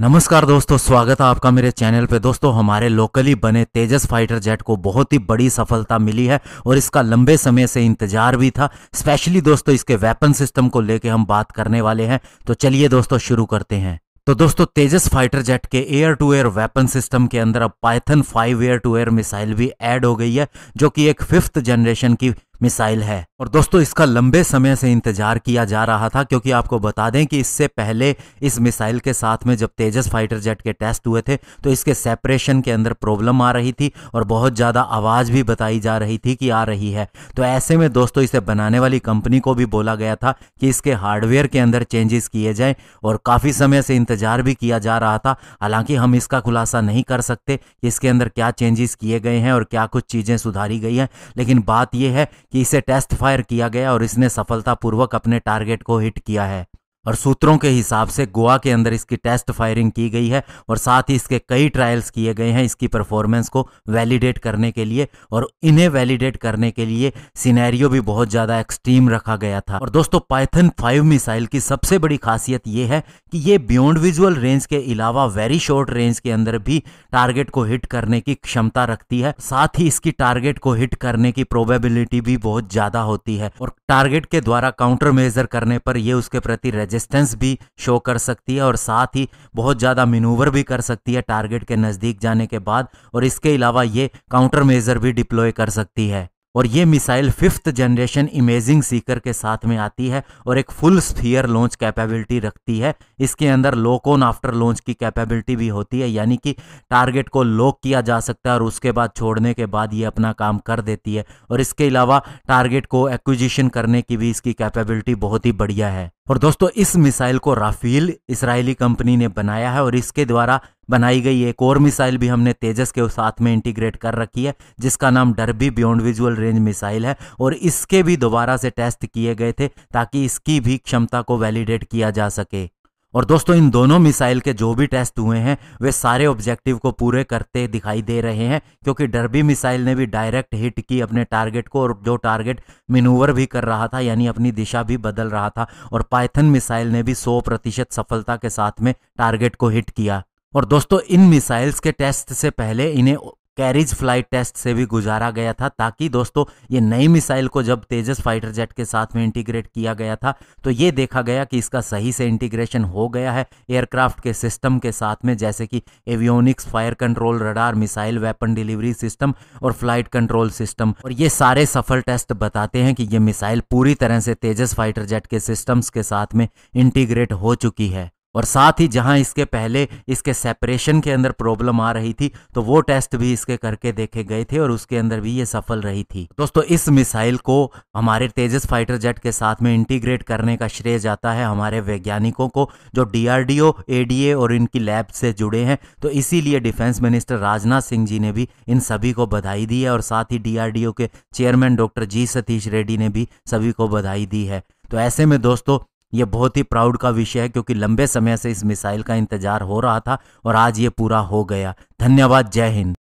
नमस्कार दोस्तों स्वागत है आपका मेरे चैनल पे दोस्तों हमारे लोकली बने तेजस फाइटर जेट को बहुत ही बड़ी सफलता मिली है और इसका लंबे समय से इंतजार भी था स्पेशली दोस्तों इसके वेपन सिस्टम को लेके हम बात करने वाले हैं तो चलिए दोस्तों शुरू करते हैं तो दोस्तों तेजस फाइटर जेट के air to air weapon system के अंदर अब Python five air to air missile भी एड हो गई है जो कि एक फिफ्थ जनरेशन की मिसाइल है और दोस्तों इसका लंबे समय से इंतजार किया जा रहा था क्योंकि आपको बता दें कि इससे पहले इस मिसाइल के साथ में जब तेजस फाइटर जेट के टेस्ट हुए थे तो इसके सेपरेशन के अंदर प्रॉब्लम आ रही थी और बहुत ज़्यादा आवाज़ भी बताई जा रही थी कि आ रही है तो ऐसे में दोस्तों इसे बनाने वाली कंपनी को भी बोला गया था कि इसके हार्डवेयर के अंदर चेंजेस किए जाए और काफ़ी समय से इंतजार भी किया जा रहा था हालांकि हम इसका खुलासा नहीं कर सकते कि इसके अंदर क्या चेंजेस किए गए हैं और क्या कुछ चीज़ें सुधारी गई हैं लेकिन बात यह है कि इसे टेस्ट फायर किया गया और इसने सफलतापूर्वक अपने टारगेट को हिट किया है और सूत्रों के हिसाब से गोवा के अंदर इसकी टेस्ट फायरिंग की गई है और साथ ही इसके कई ट्रायल्स किए गए हैं इसकी परफॉर्मेंस को वैलिडेट करने के लिए और इन्हें वैलिडेट करने के लिए सिनेरियो भी बहुत ज़्यादा एक्सट्रीम रखा गया था और दोस्तों पाइथन फाइव मिसाइल की सबसे बड़ी खासियत यह है कि ये बियॉन्ड विजुअल रेंज के अलावा वेरी शॉर्ट रेंज के अंदर भी टारगेट को हिट करने की क्षमता रखती है साथ ही इसकी टारगेट को हिट करने की प्रोबेबिलिटी भी बहुत ज़्यादा होती है और टारगेट के द्वारा काउंटर मेजर करने पर यह उसके प्रति रेजिस्ट रेजिस्टेंस भी शो कर सकती है और साथ ही बहुत ज़्यादा मिनूवर भी कर सकती है टारगेट के नज़दीक जाने के बाद और इसके अलावा ये काउंटर मेजर भी डिप्लॉय कर सकती है और ये missile fifth generation imaging seeker के साथ में आती है और एक फुल स्फीयर लॉन्च कैपेबिलिटी रखती है इसके अंदर लोक ऑन आफ्टर लॉन्च की कैपेबिलिटी भी होती है यानी कि टारगेट को लॉक किया जा सकता है और उसके बाद छोड़ने के बाद ये अपना काम कर देती है और इसके अलावा टारगेट को एक्विजिशन करने की भी इसकी कैपेबिलिटी बहुत ही बढ़िया है और दोस्तों इस मिसाइल को राफेल इसराइली कंपनी ने बनाया है और इसके द्वारा बनाई गई एक और मिसाइल भी हमने तेजस के साथ में इंटीग्रेट कर रखी है जिसका नाम Derby beyond visual range missile है और इसके भी दोबारा से टेस्ट किए गए थे ताकि इसकी भी क्षमता को वैलिडेट किया जा सके और दोस्तों इन दोनों मिसाइल के जो भी टेस्ट हुए हैं वे सारे ऑब्जेक्टिव को पूरे करते दिखाई दे रहे हैं क्योंकि डरबी मिसाइल ने भी डायरेक्ट हिट की अपने टारगेट को और जो टारगेट मिनूवर भी कर रहा था यानी अपनी दिशा भी बदल रहा था और पाइथन मिसाइल ने भी सौ प्रतिशत सफलता के साथ में टारगेट को हिट किया और दोस्तों इन मिसाइल्स के टेस्ट से पहले इन्हें कैरिज फ्लाइट टेस्ट से भी गुजारा गया था ताकि दोस्तों ये नई मिसाइल को जब तेजस फाइटर जेट के साथ में इंटीग्रेट किया गया था तो ये देखा गया कि इसका सही से इंटीग्रेशन हो गया है एयरक्राफ्ट के सिस्टम के साथ में जैसे कि avionics fire control radar missile weapon delivery system और फ्लाइट कंट्रोल सिस्टम और ये सारे सफल टेस्ट बताते हैं कि ये मिसाइल पूरी तरह से तेजस फाइटर जेट के सिस्टम्स के साथ में इंटीग्रेट हो चुकी है और साथ ही जहां इसके पहले इसके सेपरेशन के अंदर प्रॉब्लम आ रही थी तो वो टेस्ट भी इसके करके देखे गए थे और उसके अंदर भी ये सफल रही थी दोस्तों इस मिसाइल को हमारे तेजस फाइटर जेट के साथ में इंटीग्रेट करने का श्रेय जाता है हमारे वैज्ञानिकों को जो डीआरडीओ एडीए और इनकी लैब से जुड़े हैं तो इसीलिए डिफेंस मिनिस्टर राजनाथ सिंह जी ने भी इन सभी को बधाई दी है और साथ ही डीआरडीओ के chairman doctor G Satish Reddy ने भी सभी को बधाई दी है तो ऐसे में दोस्तों यह बहुत ही प्राउड का विषय है क्योंकि लंबे समय से इस मिसाइल का इंतजार हो रहा था और आज ये पूरा हो गया धन्यवाद जय हिंद